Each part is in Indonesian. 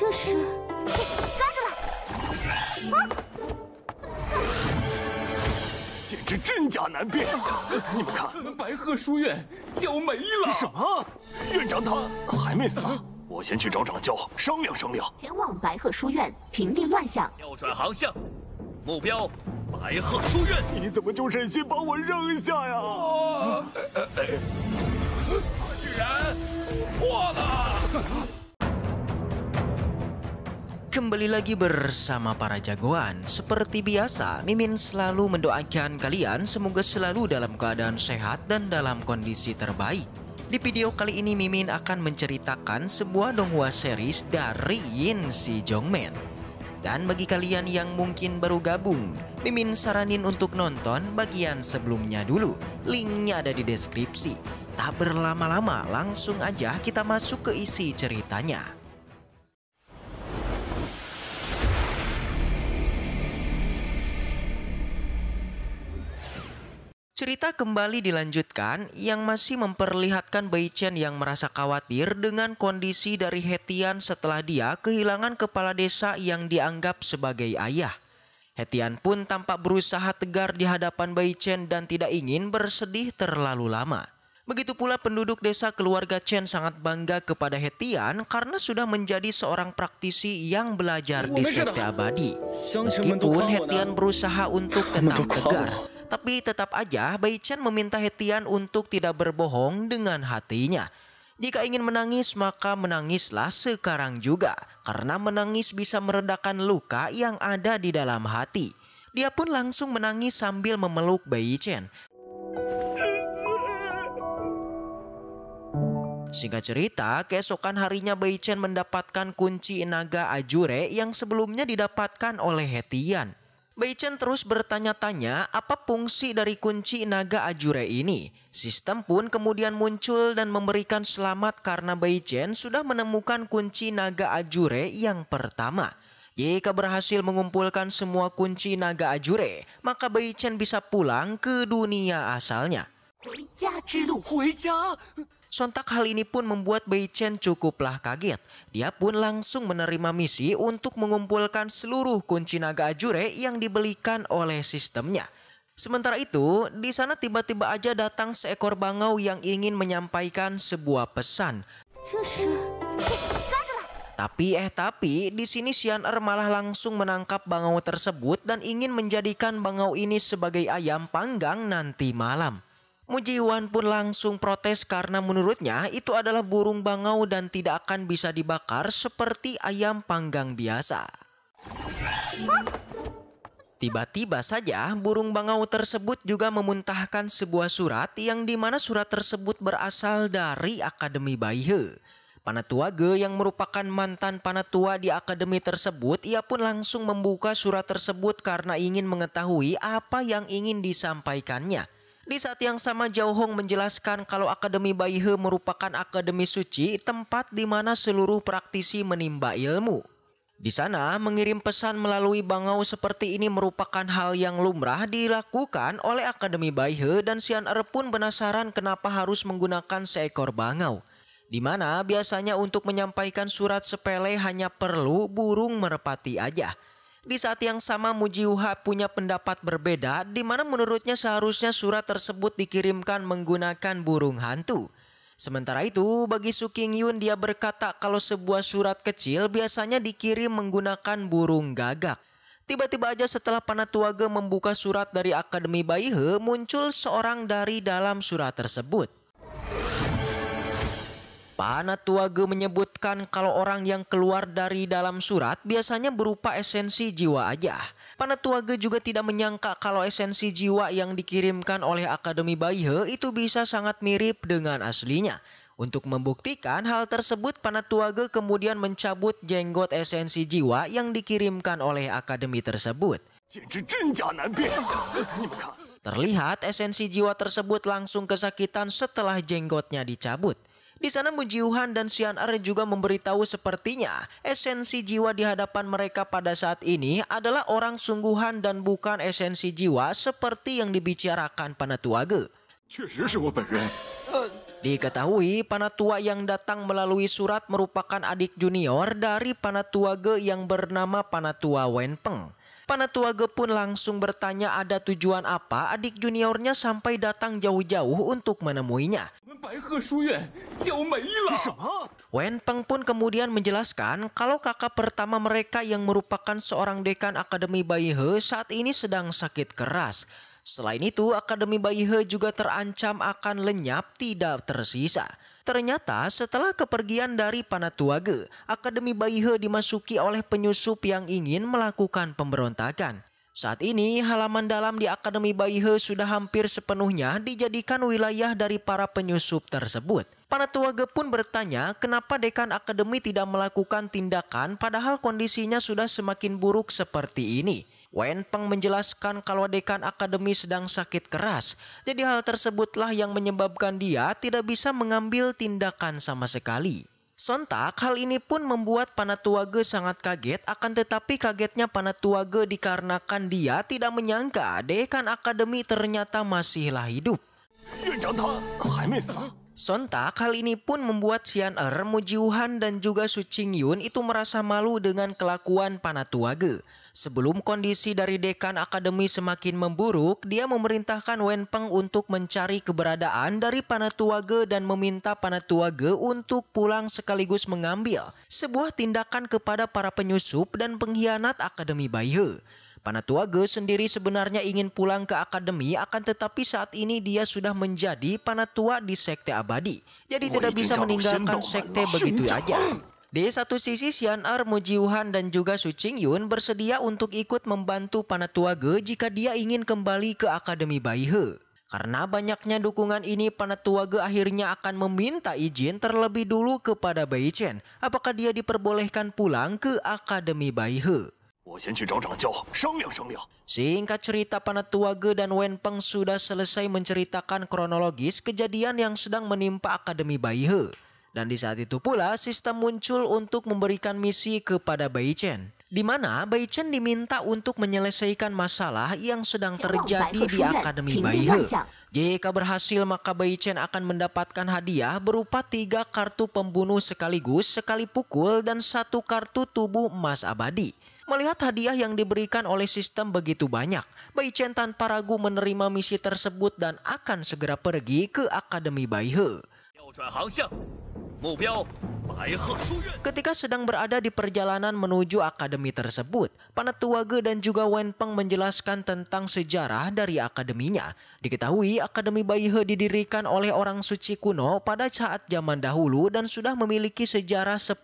这是抓住了，啊！简直真假难辨，你们看，白鹤书院要没了！什么？院长他还没死？我先去找掌教商量商量。前往白鹤书院平定乱象。调转航向，目标白鹤书院。你怎么就忍心把我扔下呀？啊居然破了！Kembali lagi bersama para jagoan Seperti biasa, Mimin selalu mendoakan kalian semoga selalu dalam keadaan sehat dan dalam kondisi terbaik Di video kali ini Mimin akan menceritakan sebuah donghua series dari Yin Si Jongmen Dan bagi kalian yang mungkin baru gabung Mimin saranin untuk nonton bagian sebelumnya dulu Linknya ada di deskripsi Tak berlama-lama, langsung aja kita masuk ke isi ceritanya Cerita kembali dilanjutkan yang masih memperlihatkan Bai Chen yang merasa khawatir dengan kondisi dari Hetian setelah dia kehilangan kepala desa yang dianggap sebagai ayah. Hetian pun tampak berusaha tegar di hadapan Bai Chen dan tidak ingin bersedih terlalu lama. Begitu pula penduduk desa keluarga Chen sangat bangga kepada Hetian karena sudah menjadi seorang praktisi yang belajar di setiap Abadi. Meskipun Hetian berusaha untuk tetap tegar, tapi tetap aja Bai Chen meminta Hetian untuk tidak berbohong dengan hatinya. Jika ingin menangis maka menangislah sekarang juga karena menangis bisa meredakan luka yang ada di dalam hati. Dia pun langsung menangis sambil memeluk Bai Chen. Singkat cerita, keesokan harinya Bai Chen mendapatkan kunci naga Ajure yang sebelumnya didapatkan oleh Hetian. Chen terus bertanya-tanya apa fungsi dari kunci naga Ajure ini. Sistem pun kemudian muncul dan memberikan selamat karena Chen sudah menemukan kunci naga Ajure yang pertama. Jika berhasil mengumpulkan semua kunci naga Ajure, maka Chen bisa pulang ke dunia asalnya. 回家. Sontak hal ini pun membuat Bei Chen cukuplah kaget. Dia pun langsung menerima misi untuk mengumpulkan seluruh kunci naga Ajure yang dibelikan oleh sistemnya. Sementara itu, di sana tiba-tiba aja datang seekor bangau yang ingin menyampaikan sebuah pesan. Tapi eh tapi di sini Xian Er malah langsung menangkap bangau tersebut dan ingin menjadikan bangau ini sebagai ayam panggang nanti malam. Mujiwan pun langsung protes karena menurutnya itu adalah burung bangau dan tidak akan bisa dibakar seperti ayam panggang biasa. Tiba-tiba saja burung bangau tersebut juga memuntahkan sebuah surat yang mana surat tersebut berasal dari Akademi Baihe. Panatua Ge yang merupakan mantan panatua di akademi tersebut, ia pun langsung membuka surat tersebut karena ingin mengetahui apa yang ingin disampaikannya. Di saat yang sama Jauh Hong menjelaskan kalau Akademi Baihe merupakan akademi suci tempat di mana seluruh praktisi menimba ilmu. Di sana, mengirim pesan melalui bangau seperti ini merupakan hal yang lumrah dilakukan oleh Akademi Baihe dan Sian Er pun penasaran kenapa harus menggunakan seekor bangau. Di mana biasanya untuk menyampaikan surat sepele hanya perlu burung merpati aja. Di saat yang sama Mujiuha punya pendapat berbeda di mana menurutnya seharusnya surat tersebut dikirimkan menggunakan burung hantu. Sementara itu, bagi Su King Yun dia berkata kalau sebuah surat kecil biasanya dikirim menggunakan burung gagak. Tiba-tiba aja setelah Panatuaga membuka surat dari Akademi Baihe, muncul seorang dari dalam surat tersebut. Panatuage menyebutkan kalau orang yang keluar dari dalam surat biasanya berupa esensi jiwa aja. Panatuage juga tidak menyangka kalau esensi jiwa yang dikirimkan oleh Akademi Baihe itu bisa sangat mirip dengan aslinya. Untuk membuktikan hal tersebut, Panatuage kemudian mencabut jenggot esensi jiwa yang dikirimkan oleh Akademi tersebut. Terlihat esensi jiwa tersebut langsung kesakitan setelah jenggotnya dicabut. Di sana Mujiuhan dan Sian Er juga memberitahu sepertinya esensi jiwa di hadapan mereka pada saat ini adalah orang sungguhan dan bukan esensi jiwa seperti yang dibicarakan Panatuage. Diketahui Panatua yang datang melalui surat merupakan adik junior dari Panatuage yang bernama Panatua Wenpeng. Panatua pun langsung bertanya ada tujuan apa adik juniornya sampai datang jauh-jauh untuk menemuinya. Wen Peng pun kemudian menjelaskan kalau kakak pertama mereka yang merupakan seorang dekan Akademi Bayi He saat ini sedang sakit keras. Selain itu, Akademi Bayi He juga terancam akan lenyap tidak tersisa. Ternyata setelah kepergian dari Panatuage, Akademi Baihe dimasuki oleh penyusup yang ingin melakukan pemberontakan. Saat ini, halaman dalam di Akademi Baihe sudah hampir sepenuhnya dijadikan wilayah dari para penyusup tersebut. Panatuage pun bertanya kenapa dekan akademi tidak melakukan tindakan padahal kondisinya sudah semakin buruk seperti ini. Wen Peng menjelaskan kalau dekan akademi sedang sakit keras, jadi hal tersebutlah yang menyebabkan dia tidak bisa mengambil tindakan sama sekali. Sontak, hal ini pun membuat Panatuage sangat kaget akan tetapi kagetnya Panatuage dikarenakan dia tidak menyangka dekan akademi ternyata masihlah hidup. Sontak, hal ini pun membuat Xian Er, Mujiuhan dan juga Su Qingyun itu merasa malu dengan kelakuan Panatuage. Sebelum kondisi dari dekan akademi semakin memburuk, dia memerintahkan Wenpeng untuk mencari keberadaan dari Panatuage dan meminta Panatuage untuk pulang sekaligus mengambil sebuah tindakan kepada para penyusup dan pengkhianat Akademi Baihe. Panatuage sendiri sebenarnya ingin pulang ke akademi akan tetapi saat ini dia sudah menjadi panatua di sekte abadi. Jadi tidak bisa meninggalkan sekte begitu saja. Di satu sisi, Xian Er, Jiuhan, dan juga Su Yun bersedia untuk ikut membantu Panatua Ge jika dia ingin kembali ke Akademi Baihe. Karena banyaknya dukungan ini, Panatua Ge akhirnya akan meminta izin terlebih dulu kepada Bai Chen. Apakah dia diperbolehkan pulang ke Akademi Baihe? Singkat cerita Panatua Ge dan Wen Peng sudah selesai menceritakan kronologis kejadian yang sedang menimpa Akademi Baihe. Dan di saat itu pula sistem muncul untuk memberikan misi kepada Bai Chen. Di mana Bai Chen diminta untuk menyelesaikan masalah yang sedang terjadi di Akademi Bai He. Jika berhasil maka Bai Chen akan mendapatkan hadiah berupa tiga kartu pembunuh sekaligus, sekali pukul, dan satu kartu tubuh emas abadi. Melihat hadiah yang diberikan oleh sistem begitu banyak, Bai Chen tanpa ragu menerima misi tersebut dan akan segera pergi ke Akademi Bai He. Ketika sedang berada di perjalanan menuju akademi tersebut, ge dan juga Wen Peng menjelaskan tentang sejarah dari akademinya. Diketahui Akademi Baihe didirikan oleh orang suci kuno pada saat zaman dahulu dan sudah memiliki sejarah 10.000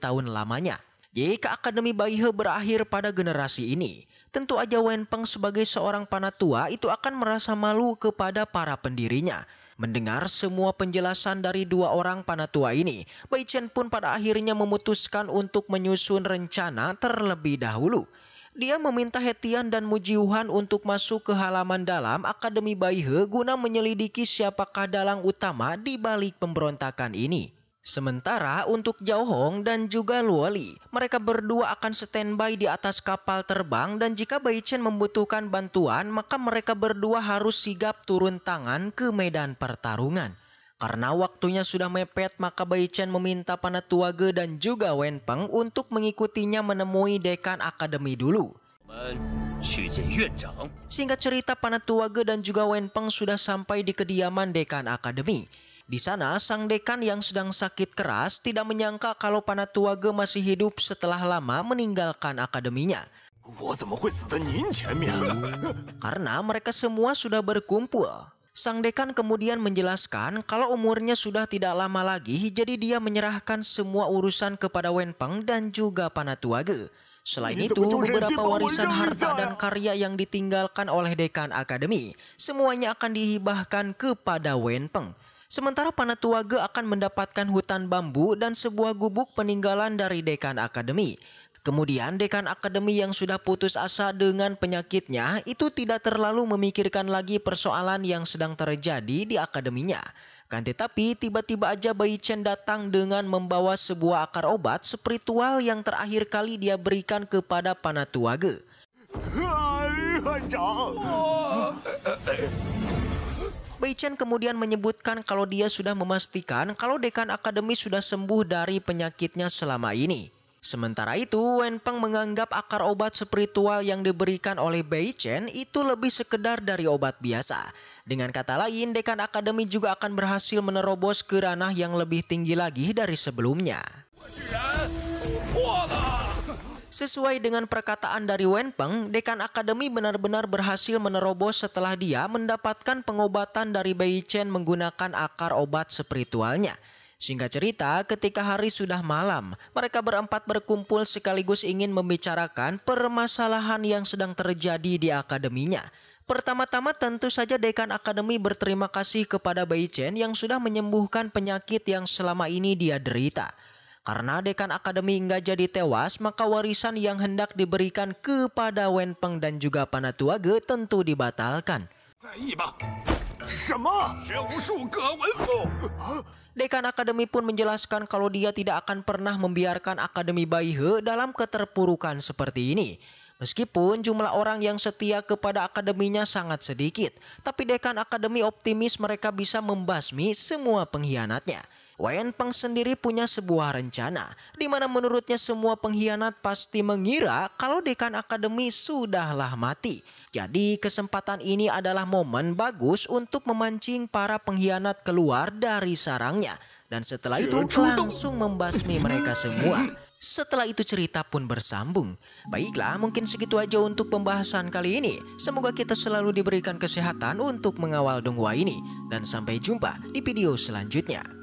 tahun lamanya. Jika Akademi Baihe berakhir pada generasi ini, tentu aja Wen Peng sebagai seorang panatua itu akan merasa malu kepada para pendirinya. Mendengar semua penjelasan dari dua orang panatua ini, Bai Chen pun pada akhirnya memutuskan untuk menyusun rencana terlebih dahulu. Dia meminta Hetian dan Mujiuhan untuk masuk ke halaman dalam Akademi Baihe guna menyelidiki siapakah dalang utama di balik pemberontakan ini. Sementara untuk Zhao Hong dan juga Luoli, mereka berdua akan standby di atas kapal terbang dan jika Bai Chen membutuhkan bantuan, maka mereka berdua harus sigap turun tangan ke medan pertarungan. Karena waktunya sudah mepet, maka Bai Chen meminta Ge dan juga Wen Peng untuk mengikutinya menemui dekan akademi dulu. Singkat cerita, Ge dan juga Wen Peng sudah sampai di kediaman dekan akademi. Di sana, sang dekan yang sedang sakit keras tidak menyangka kalau Panatuage masih hidup setelah lama meninggalkan akademinya. Karena mereka semua sudah berkumpul. Sang dekan kemudian menjelaskan kalau umurnya sudah tidak lama lagi, jadi dia menyerahkan semua urusan kepada Wenpeng dan juga Panatuage. Selain itu, beberapa warisan harta dan karya yang ditinggalkan oleh dekan akademi, semuanya akan dihibahkan kepada Wenpeng. Sementara Panatuage akan mendapatkan hutan bambu dan sebuah gubuk peninggalan dari dekan akademi. Kemudian dekan akademi yang sudah putus asa dengan penyakitnya itu tidak terlalu memikirkan lagi persoalan yang sedang terjadi di akademinya. Kan tetapi tiba-tiba aja Bai Chen datang dengan membawa sebuah akar obat spiritual yang terakhir kali dia berikan kepada Panatuage. Pei Chen kemudian menyebutkan kalau dia sudah memastikan kalau dekan akademi sudah sembuh dari penyakitnya selama ini. Sementara itu, Wen Peng menganggap akar obat spiritual yang diberikan oleh Bei Chen itu lebih sekedar dari obat biasa. Dengan kata lain, dekan akademi juga akan berhasil menerobos ke ranah yang lebih tinggi lagi dari sebelumnya. Sesuai dengan perkataan dari Wenpeng, dekan akademi benar-benar berhasil menerobos setelah dia mendapatkan pengobatan dari Bei Chen menggunakan akar obat spiritualnya. Singkat cerita, ketika hari sudah malam, mereka berempat berkumpul sekaligus ingin membicarakan permasalahan yang sedang terjadi di akademinya. Pertama-tama tentu saja dekan akademi berterima kasih kepada Bai Chen yang sudah menyembuhkan penyakit yang selama ini dia derita. Karena dekan akademi nggak jadi tewas, maka warisan yang hendak diberikan kepada Wenpeng dan juga Panatuage tentu dibatalkan. Dekan Akademi pun menjelaskan kalau dia tidak akan pernah membiarkan Akademi Baihe dalam keterpurukan seperti ini. Meskipun jumlah orang yang setia kepada akademinya sangat sedikit, tapi dekan akademi optimis mereka bisa membasmi semua pengkhianatnya. Wen Peng sendiri punya sebuah rencana di mana menurutnya semua pengkhianat pasti mengira kalau dekan akademi sudahlah mati. Jadi kesempatan ini adalah momen bagus untuk memancing para pengkhianat keluar dari sarangnya dan setelah itu iya, langsung membasmi mereka semua. Setelah itu cerita pun bersambung. Baiklah, mungkin segitu aja untuk pembahasan kali ini. Semoga kita selalu diberikan kesehatan untuk mengawal Donghua ini. Dan sampai jumpa di video selanjutnya.